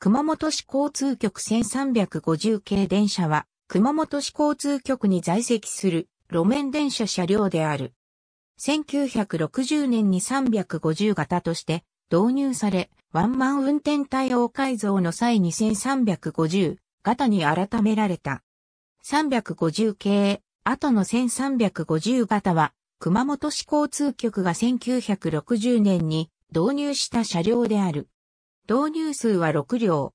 熊本市交通局1350系電車は、熊本市交通局に在籍する路面電車車両である。1960年に350型として導入され、ワンマン運転対応改造の際に1350型に改められた。350系、後の1350型は、熊本市交通局が1960年に導入した車両である。導入数は6両。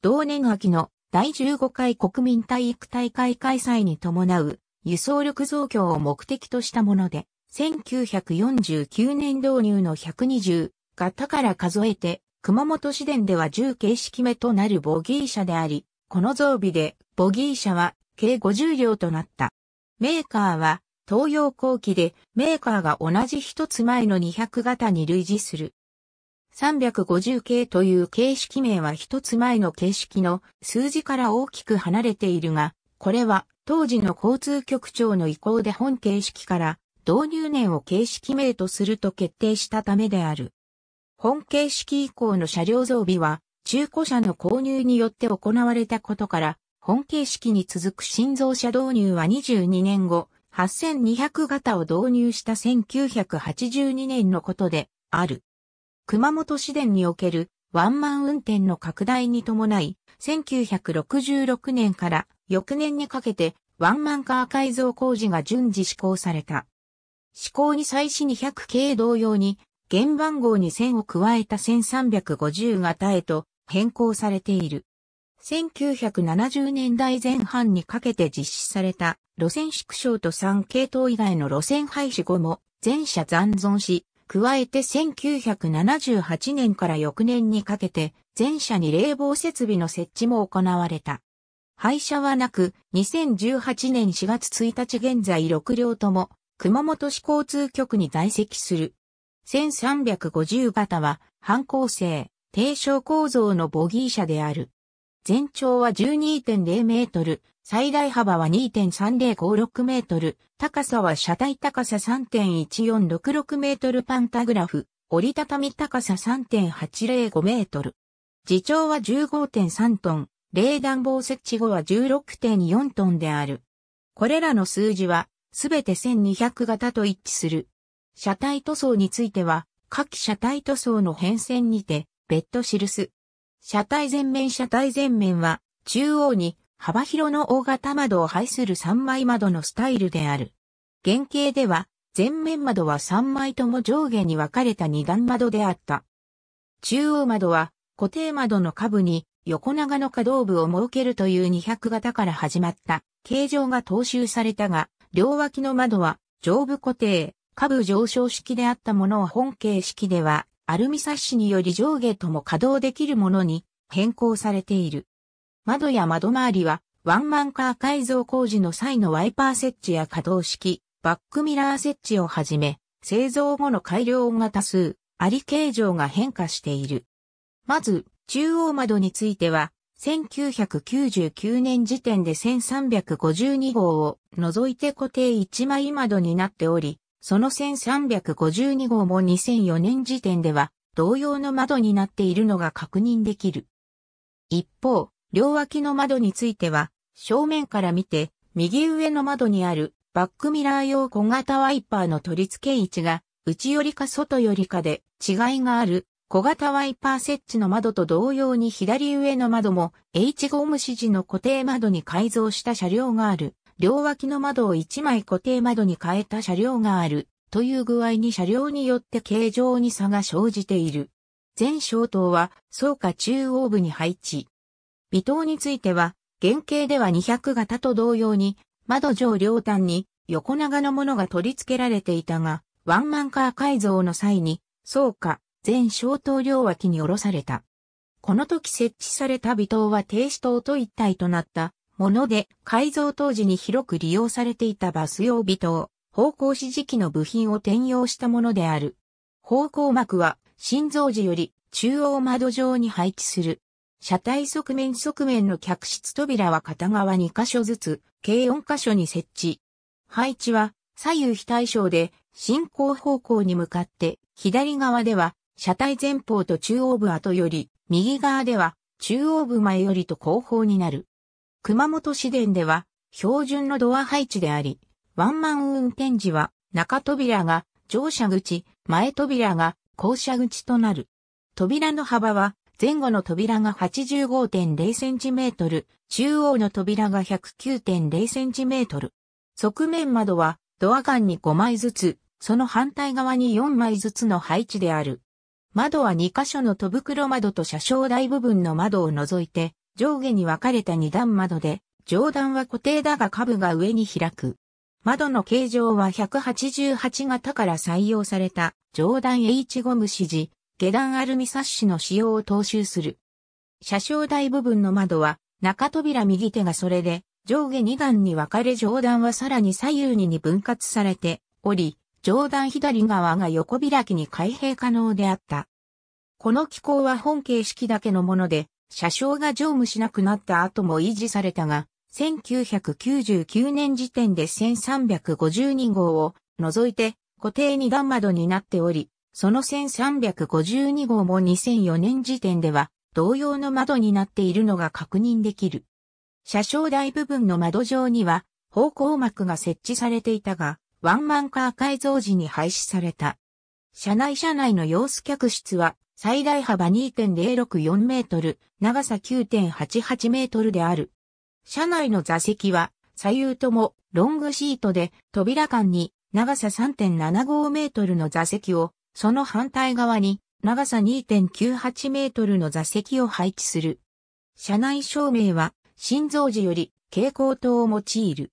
同年秋の第15回国民体育大会開催に伴う輸送力増強を目的としたもので、1949年導入の120型から数えて、熊本市電では10形式目となるボギー車であり、この増備でボギー車は計50両となった。メーカーは東洋後期でメーカーが同じ一つ前の200型に類似する350系という形式名は一つ前の形式の数字から大きく離れているが、これは当時の交通局長の意向で本形式から導入年を形式名とすると決定したためである。本形式以降の車両増備は中古車の購入によって行われたことから、本形式に続く新造車導入は22年後、8200型を導入した1982年のことである。熊本市電におけるワンマン運転の拡大に伴い、1966年から翌年にかけてワンマンカー改造工事が順次施行された。施行に際し200系同様に、原番号に線を加えた1350型へと変更されている。1970年代前半にかけて実施された路線縮小と3系統以外の路線廃止後も全車残存し、加えて1978年から翌年にかけて、全社に冷房設備の設置も行われた。廃車はなく、2018年4月1日現在6両とも、熊本市交通局に在籍する。1350型は、反抗性、低床構造のボギー車である。全長は12.0メートル、最大幅は2.3056メートル、高さは車体高さ3.1466メートルパンタグラフ、折りたたみ高さ3.805メートル。自長は15.3トン、冷暖房設置後は16.4トンである。これらの数字は、すべて1200型と一致する。車体塗装については、下記車体塗装の変遷にて、別途記す。車体前面車体前面は、中央に幅広の大型窓を配する3枚窓のスタイルである。原型では、前面窓は3枚とも上下に分かれた2段窓であった。中央窓は固定窓の下部に横長の可動部を設けるという200型から始まった形状が踏襲されたが、両脇の窓は上部固定、下部上昇式であったものを本形式ではアルミサッシにより上下とも稼働できるものに変更されている。窓や窓周りはワンマンカー改造工事の際のワイパー設置や稼働式、バックミラー設置をはじめ、製造後の改良が多数、あり形状が変化している。まず、中央窓については、1999年時点で1352号を除いて固定1枚窓になっており、その1352号も2004年時点では同様の窓になっているのが確認できる。一方、両脇の窓については、正面から見て、右上の窓にあるバックミラー用小型ワイパーの取り付け位置が、内よりか外よりかで違いがある小型ワイパー設置の窓と同様に左上の窓も H ゴム指示の固定窓に改造した車両がある。両脇の窓を1枚固定窓に変えた車両がある、という具合に車両によって形状に差が生じている。全小灯は、草下中央部に配置。微灯については、原型では200型と同様に、窓上両端に横長のものが取り付けられていたが、ワンマンカー改造の際に、草下、全小灯両脇に下ろされた。この時設置された微灯は停止灯と一体となったもので、改造当時に広く利用されていたバス用尾灯、方向指示器の部品を転用したものである。方向幕は、心臓時より中央窓上に配置する。車体側面側面の客室扉は片側2箇所ずつ、計4箇所に設置。配置は左右非対称で、進行方向に向かって、左側では車体前方と中央部後より、右側では中央部前よりと後方になる。熊本市電では、標準のドア配置であり、ワンマン運転時は、中扉が乗車口、前扉が降車口となる。扉の幅は、前後の扉が 85.0cm、中央の扉が 109.0cm。側面窓は、ドア間に5枚ずつ、その反対側に4枚ずつの配置である。窓は2箇所の戸袋窓と車掌台部分の窓を除いて、上下に分かれた二段窓で、上段は固定だが下部が上に開く。窓の形状は188型から採用された上段 H ゴム指示、下段アルミサッシの使用を踏襲する。車掌台部分の窓は中扉右手がそれで上下2段に分かれ上段はさらに左右にに分割されており、上段左側が横開きに開閉可能であった。この機構は本形式だけのもので、車掌が乗務しなくなった後も維持されたが、1999年時点で1352号を除いて固定二段窓になっており、その1352号も2004年時点では同様の窓になっているのが確認できる。車掌台部分の窓上には方向膜が設置されていたが、ワンマンカー改造時に廃止された。車内車内の様子客室は最大幅2.064メートル、長さ9.88メートルである。車内の座席は、左右ともロングシートで、扉間に長さ3.75メートルの座席を、その反対側に長さ2.98メートルの座席を配置する。車内照明は、心臓時より蛍光灯を用いる。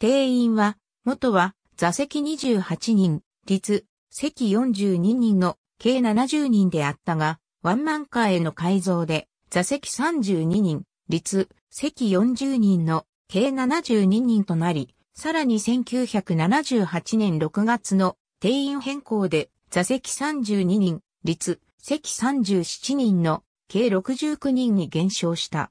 定員は、元は座席28人、率、席42人の計70人であったが、ワンマンカーへの改造で、座席32人、率、席40人の計72人となり、さらに1978年6月の定員変更で、座席32人、率、席37人の計69人に減少した。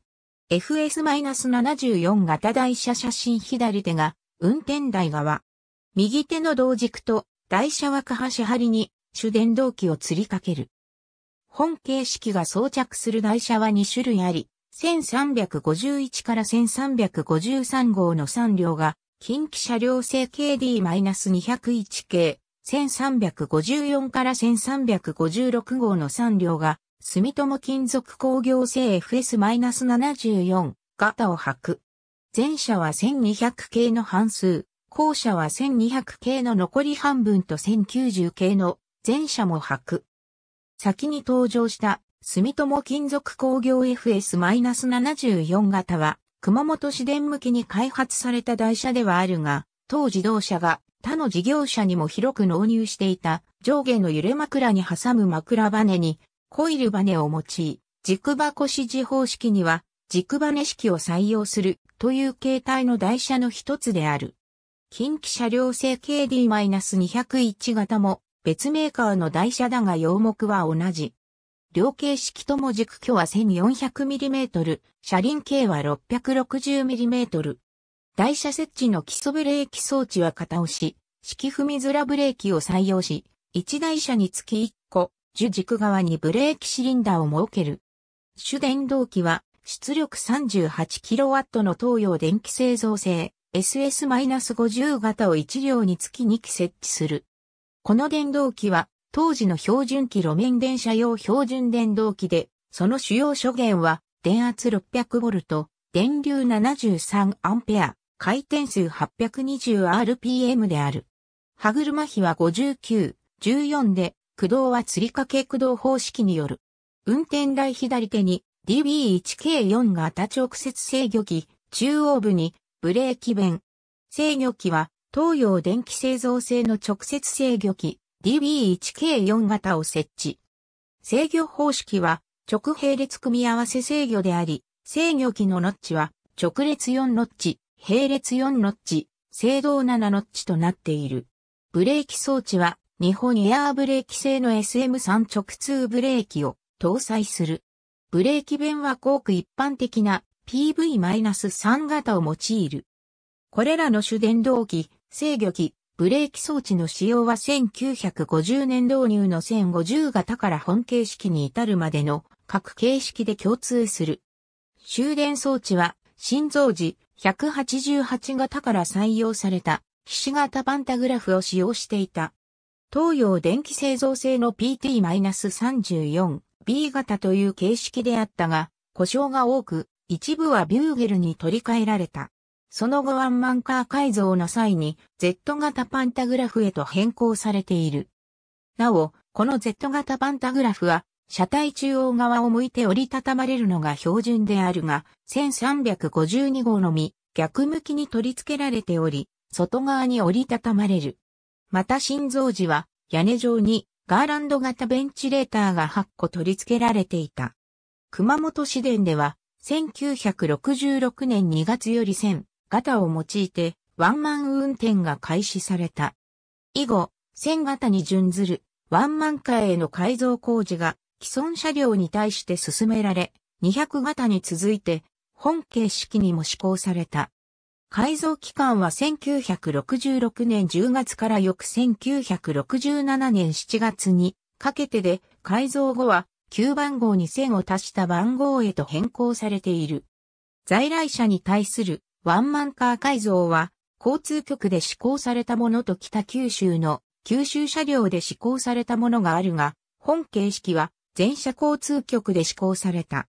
FS-74 型台車写真左手が運転台側。右手の同軸と台車は下端張りに主電動機を吊りかける。本形式が装着する台車は2種類あり、1351から1353号の3両が、近畿車両製 KD-201 系、1354から1356号の3両が、住友金属工業製 FS-74 型を履く。前者は1200系の半数、後者は1200系の残り半分と1090系の前者も履く。先に登場した住友金属工業 FS-74 型は、熊本市電向きに開発された台車ではあるが、当自動車が他の事業者にも広く納入していた上下の揺れ枕に挟む枕バネにコイルバネを用い、軸箱指示方式には軸バネ式を採用するという形態の台車の一つである。近畿車両製 KD-201 型も別メーカーの台車だが用目は同じ。両形式とも軸距は 1400mm、車輪径は 660mm。台車設置の基礎ブレーキ装置は型押し、式踏みづらブレーキを採用し、1台車につき1個、樹軸側にブレーキシリンダーを設ける。主電動機は出力 38kW の東洋電気製造製 SS-50 型を1両につき2機設置する。この電動機は当時の標準機路面電車用標準電動機で、その主要諸元は電圧 600V、電流 73A、回転数 820rpm である。歯車比は59、14で、駆動は釣り掛け駆動方式による。運転台左手に DB1K4 型直接制御機、中央部にブレーキ弁。制御機は東洋電気製造製の直接制御機 DB1K4 型を設置。制御方式は直並列組み合わせ制御であり、制御機のノッチは直列4ノッチ、並列4ノッチ、制動7ノッチとなっている。ブレーキ装置は日本エアーブレーキ製の SM3 直通ブレーキを搭載する。ブレーキ弁はごく一般的な PV-3 型を用いる。これらの主電動機、制御機、ブレーキ装置の使用は1950年導入の1050型から本形式に至るまでの各形式で共通する。終電装置は心臓時188型から採用された騎士型パンタグラフを使用していた。東洋電気製造製の PT-34B 型という形式であったが、故障が多く、一部はビューゲルに取り替えられた。その後ワンマンカー改造の際に Z 型パンタグラフへと変更されている。なお、この Z 型パンタグラフは、車体中央側を向いて折りたたまれるのが標準であるが、1352号のみ、逆向きに取り付けられており、外側に折りたたまれる。また新造時は、屋根上にガーランド型ベンチレーターが8個取り付けられていた。熊本市電では、1966年2月より1000、型を用いてワンマン運転が開始された。以後、1000型に準ずるワンマンーへの改造工事が既存車両に対して進められ、200型に続いて本形式にも施行された。改造期間は1966年10月から翌1967年7月にかけてで改造後は9番号に1000を足した番号へと変更されている。在来車に対するワンマンカー改造は、交通局で施行されたものと北九州の九州車両で施行されたものがあるが、本形式は全車交通局で施行された。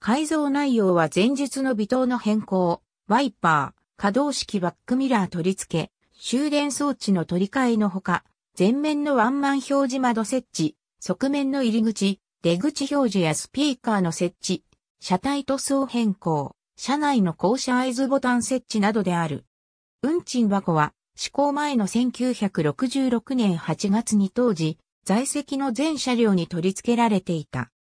改造内容は前述の微糖の変更、ワイパー、可動式バックミラー取り付け、終電装置の取り替えのほか、前面のワンマン表示窓設置、側面の入り口、出口表示やスピーカーの設置、車体塗装変更、車内の降車合図ボタン設置などである。運賃箱は、施行前の1966年8月に当時、在籍の全車両に取り付けられていた。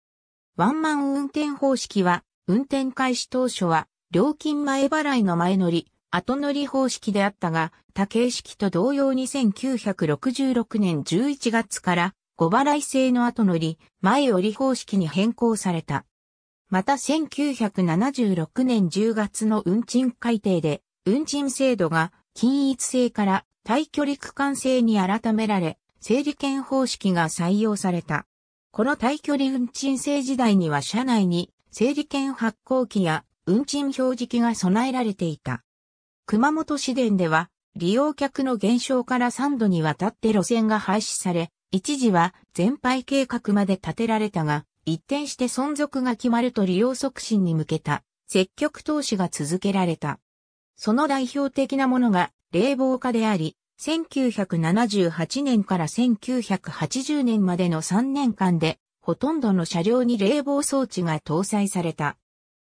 ワンマン運転方式は、運転開始当初は、料金前払いの前乗り、後乗り方式であったが、多形式と同様に1966年11月から、5払い制の後乗り、前折り方式に変更された。また1976年10月の運賃改定で、運賃制度が均一性から対距離区間制に改められ、整理券方式が採用された。この対距離運賃制時代には車内に整理券発行機や運賃表示機が備えられていた。熊本市電では利用客の減少から3度にわたって路線が廃止され、一時は全廃計画まで立てられたが、一転して存続が決まると利用促進に向けた積極投資が続けられた。その代表的なものが冷房化であり、1978年から1980年までの3年間で、ほとんどの車両に冷房装置が搭載された。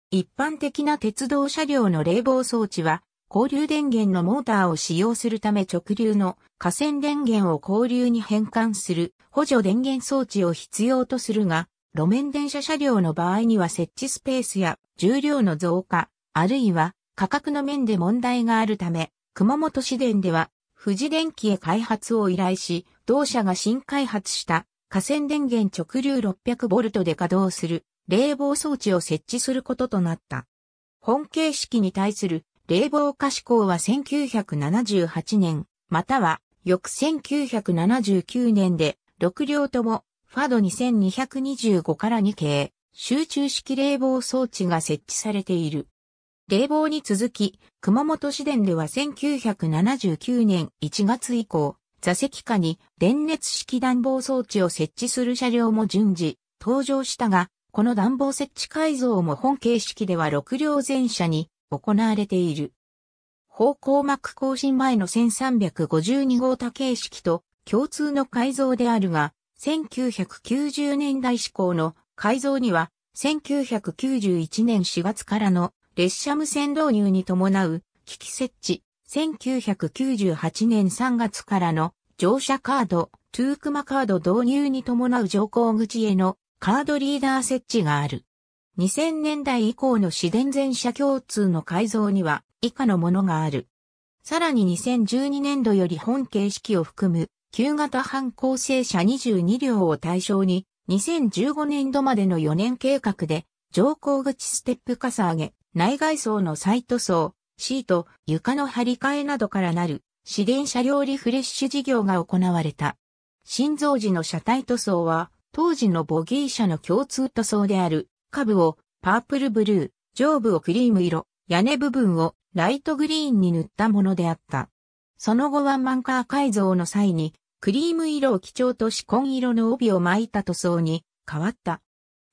一般的な鉄道車両の冷房装置は、交流電源のモーターを使用するため直流の河川電源を交流に変換する補助電源装置を必要とするが、路面電車車両の場合には設置スペースや重量の増加、あるいは価格の面で問題があるため、熊本市電では富士電機へ開発を依頼し、同社が新開発した河川電源直流 600V で稼働する冷房装置を設置することとなった。本形式に対する冷房化施光は1978年、または翌1979年で6両ともファド2225から2系、集中式冷房装置が設置されている。冷房に続き、熊本市電では1979年1月以降、座席下に電熱式暖房装置を設置する車両も順次登場したが、この暖房設置改造も本形式では6両全車に行われている。方向膜更新前の1352号多形式と共通の改造であるが、1990年代志向の改造には、1991年4月からの列車無線導入に伴う機器設置、1998年3月からの乗車カード、トゥークマカード導入に伴う乗降口へのカードリーダー設置がある。2000年代以降の市電全車共通の改造には以下のものがある。さらに2012年度より本形式を含む旧型反構成車22両を対象に、2015年度までの4年計画で、乗降口ステップかさ上げ、内外装のサイト層、シート、床の張り替えなどからなる、市電車両リフレッシュ事業が行われた。新造時の車体塗装は、当時のボギー車の共通塗装である、下部をパープルブルー、上部をクリーム色、屋根部分をライトグリーンに塗ったものであった。その後ワンマンカー改造の際に、クリーム色を基調とし紺色の帯を巻いた塗装に変わった。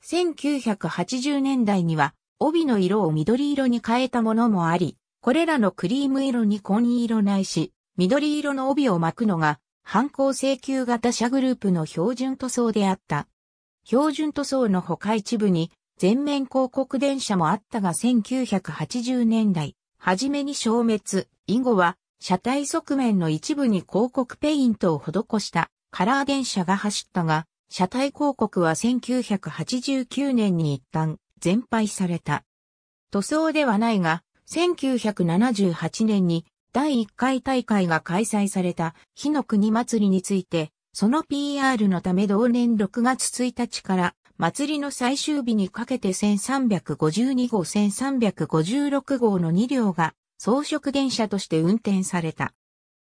1980年代には帯の色を緑色に変えたものもあり、これらのクリーム色に紺色ないし、緑色の帯を巻くのが、反抗請求型車グループの標準塗装であった。標準塗装の他一部に、全面広告電車もあったが1980年代、初めに消滅、以後は車体側面の一部に広告ペイントを施したカラー電車が走ったが、車体広告は1989年に一旦全廃された。塗装ではないが、1978年に第1回大会が開催された火の国祭りについて、その PR のため同年6月1日から祭りの最終日にかけて1352号1356号の2両が装飾電車として運転された。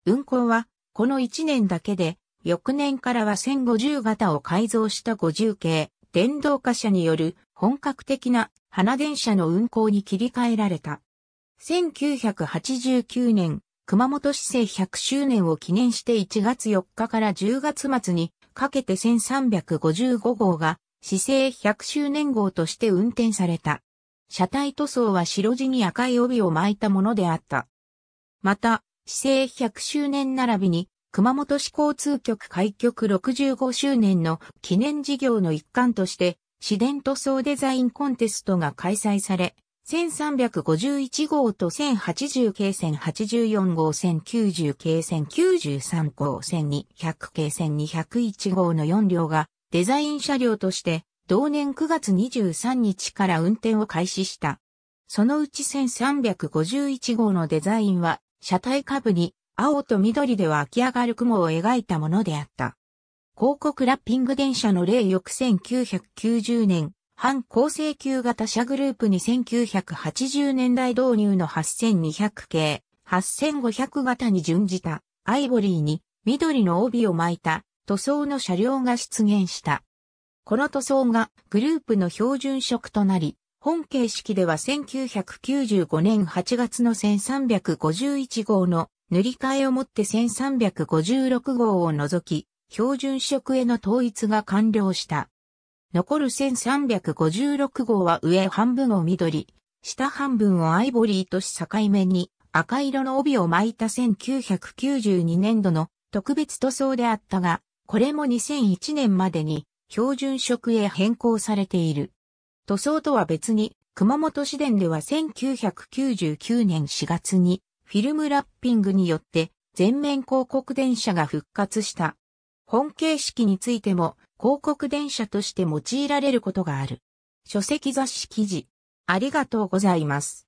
運行は、この1年だけで、翌年からは1050型を改造した50系、電動化車による本格的な花電車の運行に切り替えられた。1989年、熊本市政100周年を記念して1月4日から10月末にかけて1355号が市政100周年号として運転された。車体塗装は白地に赤い帯を巻いたものであった。また、市政100周年並びに、熊本市交通局開局65周年の記念事業の一環として、市電塗装デザインコンテストが開催され、1351号と1080系線84号0 90系線93号線200系線201号の4両がデザイン車両として同年9月23日から運転を開始した。そのうち1351号のデザインは、車体下部に青と緑で湧き上がる雲を描いたものであった。広告ラッピング電車の例翌1990年、半高成級型車グループに1980年代導入の8200系、8500型に準じた、アイボリーに緑の帯を巻いた塗装の車両が出現した。この塗装がグループの標準色となり、本形式では1995年8月の1351号の塗り替えをもって1356号を除き、標準色への統一が完了した。残る1356号は上半分を緑、下半分をアイボリーとし境目に赤色の帯を巻いた1992年度の特別塗装であったが、これも2001年までに標準色へ変更されている。塗装とは別に、熊本市電では1999年4月に、フィルムラッピングによって、全面広告電車が復活した。本形式についても、広告電車として用いられることがある。書籍雑誌記事。ありがとうございます。